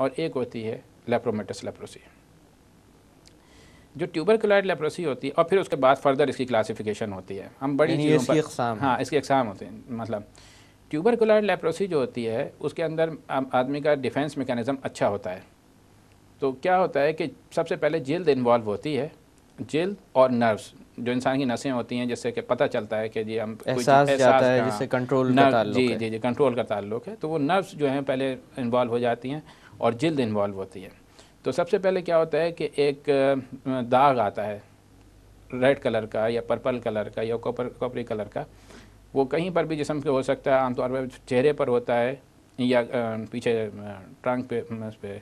और एक होती है लेप्रोमेटस लेप्रोसी जो ट्यूबर क्लाइड लेप्रोसी होती है और फिर उसके बाद फर्दर इसकी क्लासिफिकेशन होती है हम बड़ी इसकी पर, हाँ इसकी एक्साम होते हैं मतलब ट्यूबर क्लाइड लेप्रोसी जो होती है उसके अंदर आदमी का डिफेंस मेकानिज़म अच्छा होता है तो क्या होता है कि सबसे पहले जल्द इन्वॉल्व होती है जल्द और नर्व्स जो इंसान की नसें होती हैं जिससे कि पता चलता है कि जी हम एहसास जाता है जिससे कंट्रोल का जी जी जी कंट्रोल का ताल्लुक है तो वो नर्व्स जो हैं पहले इन्वॉल्व हो जाती हैं और जल्द इन्वॉल्व होती है तो सबसे पहले क्या होता है कि एक दाग आता है रेड कलर का या पर्पल कलर का या कॉपर कॉपरी कलर का वो कहीं पर भी जिसम के हो सकता है आमतौर पर चेहरे पर होता है या पीछे ट्रंक पे उस पर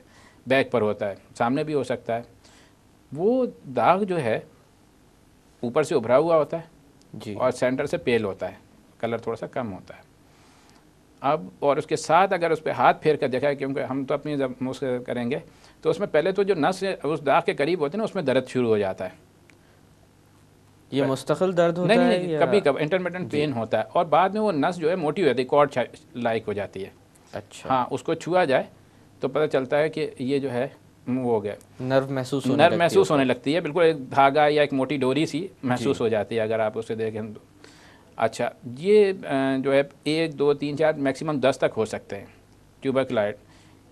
बैक पर होता है सामने भी हो सकता है वो दाग जो है ऊपर से उभरा हुआ होता है जी और सेंटर से पेल होता है कलर थोड़ा सा कम होता है अब और उसके साथ अगर उस पर हाथ फेर कर देखा क्योंकि हम तो अपनी जब मुझ करेंगे तो उसमें पहले तो जो नस उस दाग के करीब होते हैं ना उसमें दर्द शुरू हो जाता है ये मुस्तकिल दर्द होता नहीं, नहीं, कभी कभी इंटरमीडियंट पेन होता है और बाद में वो नस जो है मोटी हो जाती है कॉर्ड लाइक हो जाती है अच्छा हाँ उसको छुआ जाए तो पता चलता है कि ये जो है वो हो गया नर्व महसूस नर्व महसूस होने लगती है बिल्कुल एक धागा या एक मोटी डोरी सी महसूस हो जाती है अगर आप उसे देखें तो। अच्छा ये जो है एक दो तीन चार मैक्सिमम दस तक हो सकते हैं ट्यूबरकुलाइट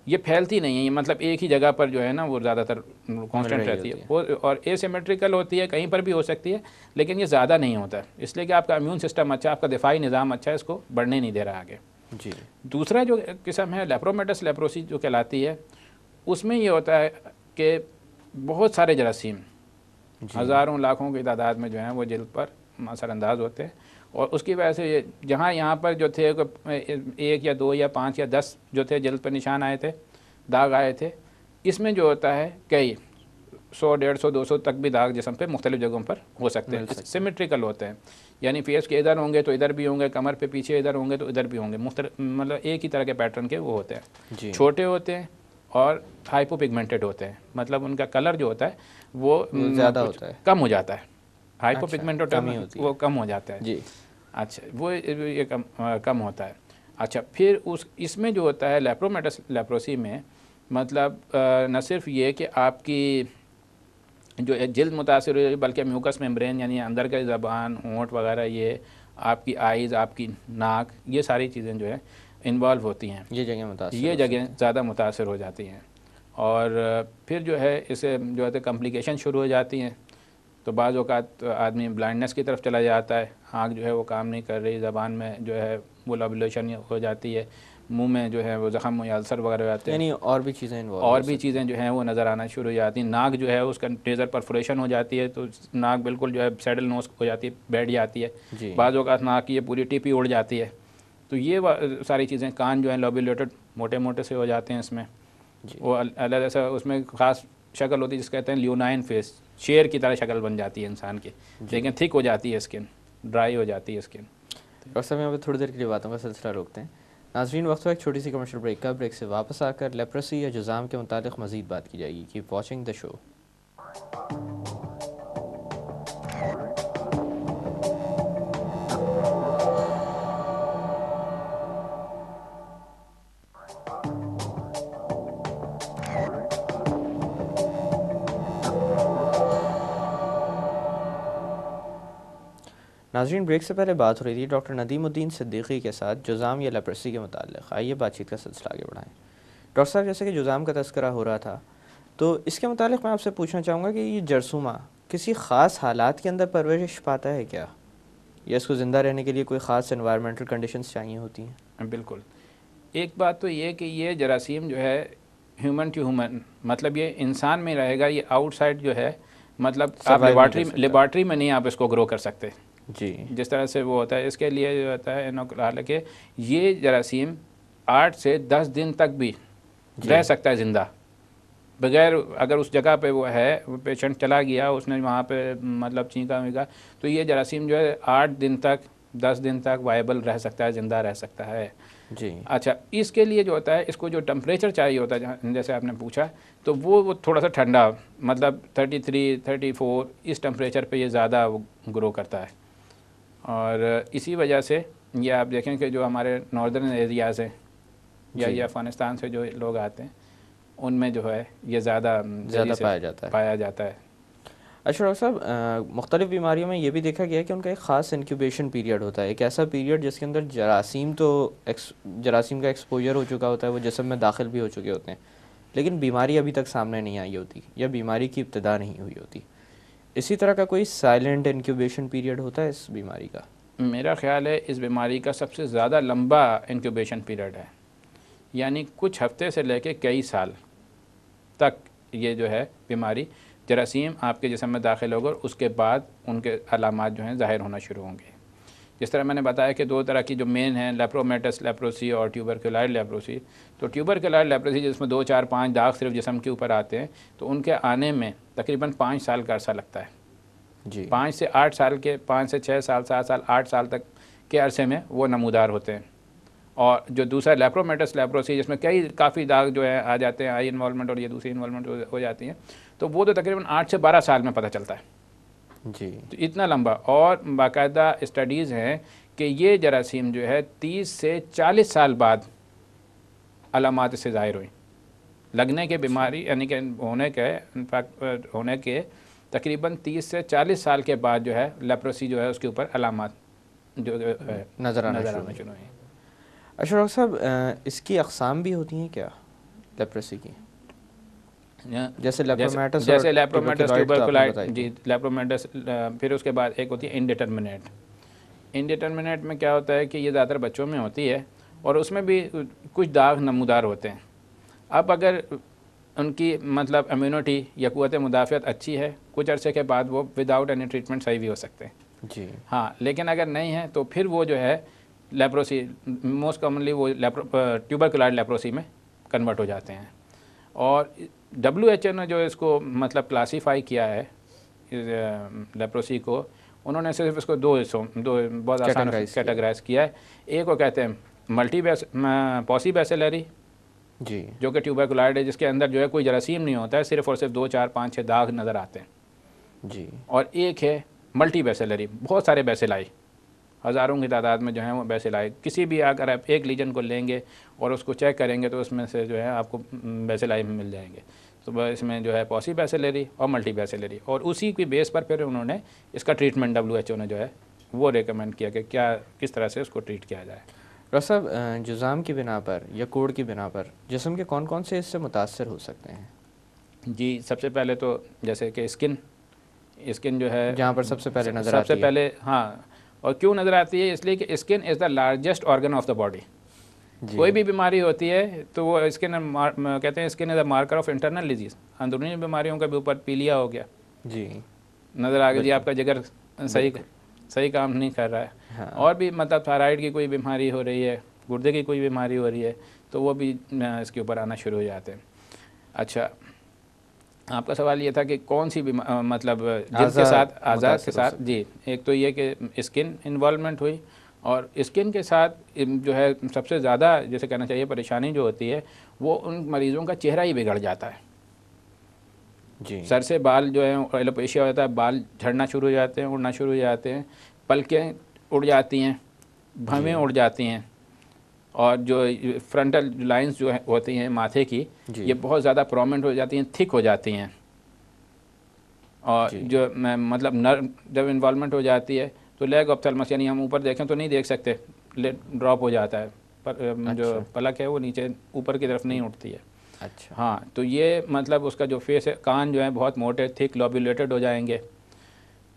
ये फैलती नहीं है मतलब एक ही जगह पर जो है ना वो ज़्यादातर कांस्टेंट रहती है वो और एसिमेट्रिकल होती है कहीं पर भी हो सकती है लेकिन ये ज़्यादा नहीं होता है इसलिए कि आपका इम्यून सिस्टम अच्छा आपका दिफाई निज़ाम अच्छा है इसको बढ़ने नहीं दे रहा आगे जी दूसरा जो किस्म है लेप्रोमेटस लेप्रोसी जो कहलाती है उसमें ये होता है कि बहुत सारे जरासीम हज़ारों लाखों की तादाद में जो है वो जल्द पर असरअंदाज होते हैं और उसकी वजह से जहाँ यहाँ पर जो थे एक या दो या पाँच या दस जो थे जल्द पर निशान आए थे दाग आए थे इसमें जो होता है कई सौ डेढ़ सौ दो सौ तक भी दाग जिसम पे मुख्तलि जगहों पर हो सकते हैं सिमेट्रिकल होते हैं यानी फेस के इधर होंगे तो इधर भी होंगे कमर पे पीछे इधर होंगे तो इधर भी होंगे मतलब एक ही तरह के पैटर्न के वो होते हैं छोटे होते हैं और हाइपोपिगमेंटेड होते हैं मतलब उनका कलर जो होता है वो हम्म, ज़्यादा होता है कम हो जाता है अच्छा, होती है वो कम हो जाता है जी अच्छा वो ये कम कम होता है अच्छा फिर उस इसमें जो होता है लेप्रोमेटस लेप्रोसी में मतलब न सिर्फ ये कि आपकी जो जल्द मुतासर हो बल्कि म्यूकस मेम्ब्रेन यानी अंदर का ज़बान होंठ वगैरह ये आपकी आइज़ आपकी नाक ये सारी चीज़ें जो है इन्वॉल्व होती हैं ये जगह मुतासर ये जगह ज़्यादा मुतासर हो जाती हैं और फिर जो है इसे जो है तो कम्प्लिकेशन शुरू हो जाती हैं तो बाज़ आदमी ब्लाइंडनेस की तरफ चला जाता है आँख जो है वो काम नहीं कर रही ज़बान में जो है वो लबलेशन हो जाती है मुंह में जो है वो ज़ख़म या अल्सर वगैरह हो जाते हैं और भी चीज़ें और भी चीज़ें जो हैं वो नज़र आना शुरू हो जाती हैं नाक जो है उसका टेज़र परफ्रेशन हो जाती है तो नाक बिल्कुल जो है सैडल नोस हो जाती है बैठ जाती है बाज़ अवत नाक की ये पूरी टिपी उड़ जाती है तो ये सारी चीज़ें कान जो है लॉबुलेटेड मोटे मोटे से हो जाते हैं इसमें वो अलग ऐसा उसमें ख़ास शक्ल होती है जिसको कहते हैं ल्यूनाइन फेस शेर की तरह शक्ल बन जाती है इंसान की लेकिन थिक हो जाती है स्किन ड्राई हो जाती है स्किन डॉक्टर साहब यहाँ पर थोड़ी देर के लिए बातों का सिलसिला रोकते हैं नाजरीन वक्त एक छोटी सी कमर्शियल ब्रेक का ब्रेक से वापस आकर लेप्रेसी या जुजाम के मुतालिक मजीद बात की जाएगी कि वॉचिंग द शो नाजरीन ब्रेक से पहले बात हो रही थी डॉक्टर नदीमुद्दीन सिद्दीकी के साथ जुज़ाम या लेप्रसी के मतलब आइए बातचीत का सिलसिला आगे बढ़ाएँ डॉक्टर साहब जैसे कि जुज़ाम का तस्करा हो रहा था तो इसके मतलब मैं आपसे पूछना चाहूँगा कि ये जरसुमा किसी ख़ास हालात के अंदर परवरिश पाता है क्या या इसको ज़िंदा रहने के लिए कोई ख़ास इन्वायरमेंटल कंडीशन चाहिए होती हैं हाँ, बिल्कुल एक बात तो ये कि ये जरासीम जो है ह्यूमन टू ह्यूमन मतलब ये इंसान में रहेगा ये आउटसाइड जो है मतलब आप लेबार्ट्री लेबार्ट्री में नहीं आप इसको ग्रो कर सकते जी जिस तरह से वो होता है इसके लिए जो होता है हालांकि ये जरासीम आठ से दस दिन तक भी रह सकता है ज़िंदा बगैर अगर उस जगह पे वो है वो पेशेंट चला गया उसने वहाँ पे मतलब चीका वीका तो ये जरासीम जो है आठ दिन तक दस दिन तक वायबल रह सकता है ज़िंदा रह सकता है जी अच्छा इसके लिए जो होता है इसको जो टम्परेचर चाहिए होता है जैसे आपने पूछा तो वो वो थोड़ा सा ठंडा मतलब 33, 34 इस टम्परेचर पे ये ज़्यादा ग्रो करता है और इसी वजह से ये आप देखें कि जो हमारे नॉर्दर्न एरियाज़ हैं या ये अफ़गानिस्तान से जो लोग आते हैं उनमें जो है ये ज़्यादा ज़्यादा पाया जाता है पाया जाता है अच्छा डॉक्टर साहब मुख्तलिफ बीमारियों में ये भी देखा गया है कि उनका एक ख़ास इनक्यूबेशन पीरियड होता है एक ऐसा पीरियड जिसके अंदर जरासीम तो जरासीम का एक्सपोजर हो चुका होता है वो जिसम में दाखिल भी हो चुके होते हैं लेकिन बीमारी अभी तक सामने नहीं आई होती या बीमारी की इब्तदा नहीं हुई होती इसी तरह का कोई साइलेंट इनक्यूबेशन पीरियड होता है इस बीमारी का मेरा ख्याल है इस बीमारी का सबसे ज़्यादा लंबा इनक्यूबेशन पीरियड है यानी कुछ हफ्ते से लेके कई साल तक ये जो है बीमारी जरासीम आपके जिसम में दाखिल होकर उसके बाद उनके अलामत जो हैं ज़ाहिर होना शुरू होंगे जिस तरह मैंने बताया कि दो तरह की जो मेन हैं लेप्रोमेटस लेप्रोसी और ट्यूबर ट्यूबरकुलर लेप्रोसी तो ट्यूबर ट्यूबरकुलर लेप्रोसी जिसमें दो चार पाँच दाग सिर्फ जिसम के ऊपर आते हैं तो उनके आने में तकरीबन पाँच साल का अर्सा लगता है जी पाँच से आठ साल के पाँच से छः साल सात साल आठ साल तक के अरसे में वो नमूदार होते हैं और जो दूसरा लेप्रोमेटस लेप्रोसी जिसमें कई काफ़ी दाग जो है आ जाते हैं आई इन्वॉलमेंट और ये दूसरी इन्वॉलमेंट हो जाती हैं तो वो तो तकरीबन आठ से बारह साल में पता चलता है जी तो इतना लंबा और बाकायदा स्टडीज़ हैं कि ये जरासीम जो है तीस से चालीस साल बाद अलामत से ज़ाहिर हुई लगने के बीमारी अच्छा। यानी कि होने के इनफैक्ट होने के तकरीबन तीस से चालीस साल के बाद जो है लेप्रोसी जो है उसके ऊपर अलामत जो है, नज़र आना शुरू हुई अशोक साहब इसकी अकसाम भी होती हैं क्या लेप्रोसी की जैसे लेप्रोमेटस जैसे लेप्रोमेटस तो ट्यूबरकुलाइट जी लेप्रोमेटस फिर उसके बाद एक होती है इनडिटर्मिनेट इनडिटर्मिनेट में क्या होता है कि ये ज़्यादातर बच्चों में होती है और उसमें भी कुछ दाग नमूदार होते हैं अब अगर उनकी मतलब इम्यूनिटी या क़वत मुदाफ़त अच्छी है कुछ अरसे के बाद वो विदाउट एनी ट्रीटमेंट सही भी हो सकते हैं जी हाँ लेकिन अगर नहीं है तो फिर वो जो है लेप्रोसी मोस्ट कॉमनली वो लेप्रो लेप्रोसी में कन्वर्ट हो जाते हैं और डब्ल्यू ने जो इसको मतलब क्लासीफाई किया है लेप्रोसी को उन्होंने सिर्फ इसको दो हिस्सों दो बहुत आसान कैटेगराइज किया है एक को कहते हैं मल्टी पॉसी बैसेलरी जी जो कि ट्यूबरकुलाइड है जिसके अंदर जो है कोई जरासीम नहीं होता है सिर्फ और सिर्फ दो चार पाँच छः दाग नज़र आते हैं जी और एक है मल्टी बेसलरी बहुत सारे बैसेलाई हज़ारों की तादाद में जो है वो वैसे लाए किसी भी अगर आप एक लीजन को लेंगे और उसको चेक करेंगे तो उसमें से जो है आपको वैसे लाई मिल जाएंगे तो इसमें जो है पॉसी रही और मल्टी ले रही और उसी की बेस पर फिर उन्होंने इसका ट्रीटमेंट डब्ल्यू ने जो है वो रिकमेंड किया कि क्या किस तरह से उसको ट्रीट किया जाए डॉक्टर साहब जुज़ाम की बिना पर या कोड की बिना पर जिसम के कौन कौन से इससे मुतासर हो सकते हैं जी सबसे पहले तो जैसे कि स्किन स्किन जो है जहाँ पर सबसे पहले नज़र सबसे पहले हाँ और क्यों नज़र आती है इसलिए कि skin is the largest organ of the body कोई भी बीमारी होती है तो वो स्किन कहते हैं skin is a marker of internal disease अंदरूनी बीमारियों का भी ऊपर पीलिया हो गया जी नज़र आ गया जी आपका जिगर सही सही काम नहीं कर रहा है हाँ। और भी मतलब थायराइड की कोई बीमारी हो रही है गुर्दे की कोई बीमारी हो रही है तो वो भी इसके ऊपर आना शुरू हो जाते हैं अच्छा आपका सवाल ये था कि कौन सी मतलब जिसके साथ आज़ाद के साथ जी एक तो ये कि स्किन इन्वॉलमेंट हुई और स्किन के साथ जो है सबसे ज़्यादा जैसे कहना चाहिए परेशानी जो होती है वो उन मरीज़ों का चेहरा ही बिगड़ जाता है जी सर से बाल जो है एलोपेशिया होता है बाल झड़ना शुरू हो जाते हैं उड़ना शुरू हो जाते हैं पलकें उड़ जाती हैं भवें उड़ जाती हैं और जो फ्रंटल लाइंस जो है, होती हैं माथे की ये बहुत ज़्यादा प्रोमेंट हो जाती हैं थिक हो जाती हैं और जो मतलब नर्व जब इन्वॉलमेंट हो जाती है तो लेग ऑप्थल्मस यानी हम ऊपर देखें तो नहीं देख सकते ड्रॉप हो जाता है पर जो अच्छा। पलक है वो नीचे ऊपर की तरफ नहीं उठती है अच्छा हाँ तो ये मतलब उसका जो फेस है कान जो है बहुत मोटे थिक लॉबुलेटेड हो जाएंगे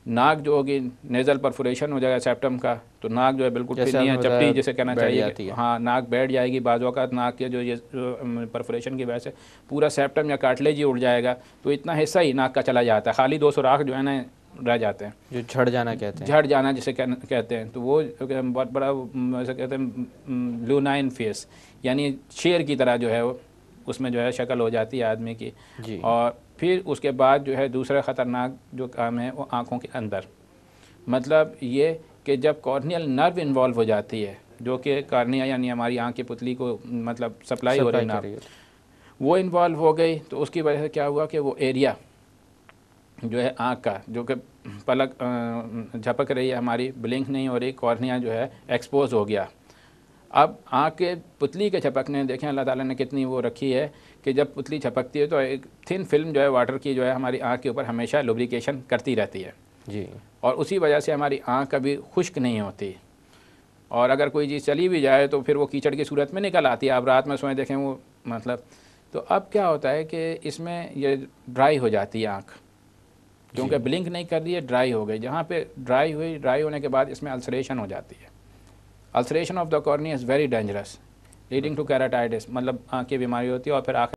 नाक जो होगी नेजल परफोरेशन हो जाएगा सेप्टम का तो नाक जो है बिल्कुल नहीं है चपटी जिसे कहना चाहिए हाँ नाक बैठ जाएगी बाजों का नाक के जो ये परफोरेशन की वजह से पूरा सेप्टम या काटलेज ही उड़ जाएगा तो इतना हिस्सा ही नाक का चला जाता है खाली दो सुराख जो है ना रह जाते हैं जो झड़ जाना कहते हैं झड़ जाना जिसे कहते हैं तो वो बहुत बड़ा जैसे कहते हैं लूनाइन फेस यानी शेर की तरह जो है वो उसमें जो है शक्ल हो जाती है आदमी की और फिर उसके बाद जो है दूसरा ख़तरनाक जो काम है वो आँखों के अंदर मतलब ये कि जब कॉर्नियल नर्व इन्वॉल्व हो जाती है जो कि कॉर्निया यानी हमारी आँख की पुतली को मतलब सप्लाई हो रही नर्व वो इन्वॉल्व हो गई तो उसकी वजह से क्या हुआ कि वो एरिया जो है आँख का जो कि पलक झपक रही है हमारी ब्लिंक नहीं हो रही कॉर्निया जो है एक्सपोज हो गया अब आँख के पुतली के छपकने देखें अल्लाह ताला ने कितनी वो रखी है कि जब पुतली छपकती है तो एक थिन फिल्म जो है वाटर की जो है हमारी आँख के ऊपर हमेशा लुब्रिकेशन करती रहती है जी और उसी वजह से हमारी आँख कभी खुश्क नहीं होती और अगर कोई चीज़ चली भी जाए तो फिर वो कीचड़ की सूरत में निकल आती है आप रात में सोएं देखें वो मतलब तो अब क्या होता है कि इसमें ये ड्राई हो जाती है आँख क्योंकि ब्लिंक नहीं कर रही है ड्राई हो गई जहाँ पे ड्राई हुई ड्राई होने के बाद इसमें अल्सरेशन हो जाती है ulceration of the cornea is very dangerous leading to keratitis मतलब आँख की बीमारी होती है और फिर आँख